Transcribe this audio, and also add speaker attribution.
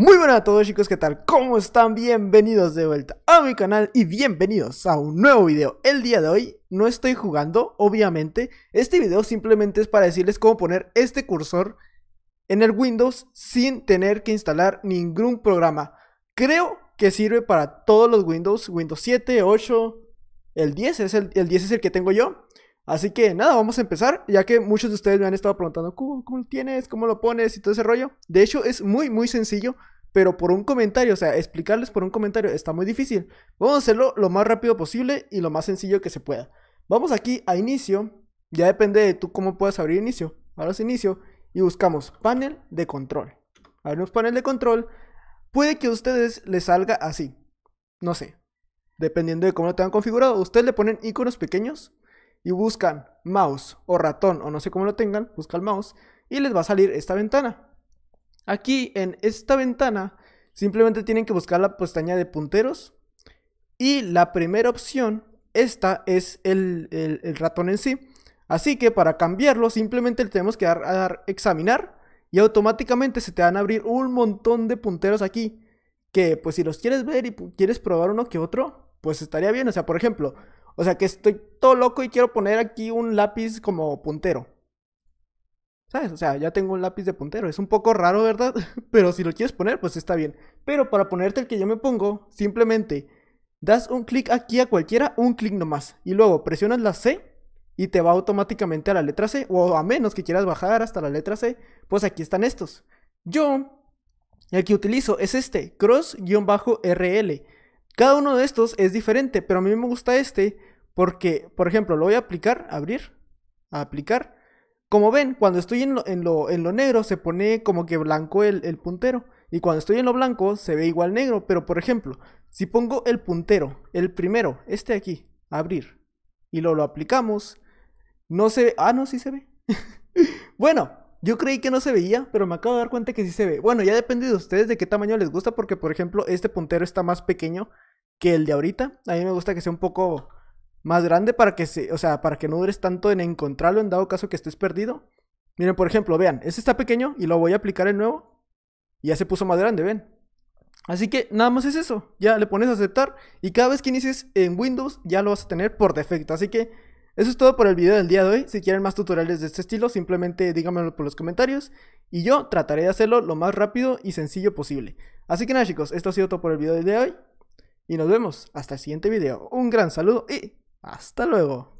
Speaker 1: Muy buenas a todos chicos, ¿qué tal? ¿Cómo están? Bienvenidos de vuelta a mi canal y bienvenidos a un nuevo video. El día de hoy no estoy jugando, obviamente. Este video simplemente es para decirles cómo poner este cursor en el Windows sin tener que instalar ningún programa. Creo que sirve para todos los Windows, Windows 7, 8, el 10, es el, el 10 es el que tengo yo. Así que nada, vamos a empezar, ya que muchos de ustedes me han estado preguntando ¿Cómo, cómo tienes, cómo lo pones y todo ese rollo. De hecho, es muy, muy sencillo, pero por un comentario, o sea, explicarles por un comentario está muy difícil. Vamos a hacerlo lo más rápido posible y lo más sencillo que se pueda. Vamos aquí a inicio, ya depende de tú cómo puedas abrir inicio. Ahora es inicio y buscamos panel de control. Abrimos panel de control. Puede que a ustedes les salga así. No sé. Dependiendo de cómo lo tengan configurado. Ustedes le ponen iconos pequeños y buscan mouse o ratón o no sé cómo lo tengan, busca el mouse y les va a salir esta ventana. Aquí en esta ventana simplemente tienen que buscar la pestaña de punteros y la primera opción, esta es el, ratón en sí. Así que para cambiarlo simplemente le tenemos que dar, dar examinar y automáticamente se te van a abrir un montón de punteros aquí. Que pues si los quieres ver y quieres probar uno que otro, pues estaría bien. O sea, por ejemplo, o sea, que estoy todo loco y quiero poner aquí un lápiz como puntero. ¿Sabes? O sea, ya tengo un lápiz de puntero. Es un poco raro, ¿verdad? Pero si lo quieres poner, pues está bien. Pero para ponerte el que yo me pongo, simplemente das un clic aquí a cualquiera, un clic nomás. Y luego presionas la C y te va automáticamente a la letra C. O a menos que quieras bajar hasta la letra C, pues aquí están estos. Yo, el que utilizo es este, cross-rl. Cada uno de estos es diferente, pero a mí me gusta este porque, por ejemplo, lo voy a aplicar, abrir, a aplicar. Como ven, cuando estoy en lo, en lo, negro se pone como que blanco el, puntero. Y cuando estoy en lo blanco se ve igual negro. Pero por ejemplo, si pongo el puntero, el primero, este aquí, abrir, y lo, lo aplicamos, no se ve. Ah, no, sí se ve. bueno, yo creí que no se veía, pero me acabo de dar cuenta que sí se ve. Bueno, ya depende de ustedes de qué tamaño les gusta, porque por ejemplo, este puntero está más pequeño que el de ahorita. A mí me gusta que sea un poco más grande para que se, o sea, para que no dures tanto en encontrarlo en dado caso que estés perdido. Miren, por ejemplo, vean, este está pequeño y lo voy a aplicar el nuevo. Y ya se puso más grande, ven. Así que nada más es eso. Ya le pones a aceptar y cada vez que inicies en Windows ya lo vas a tener por defecto. Así que eso es todo por el video del día de hoy. Si quieren más tutoriales de este estilo, simplemente díganmelo por los comentarios. Y yo trataré de hacerlo lo más rápido y sencillo posible. Así que nada chicos, esto ha sido todo por el video del día de hoy. Y nos vemos hasta el siguiente video. Un gran saludo y hasta luego.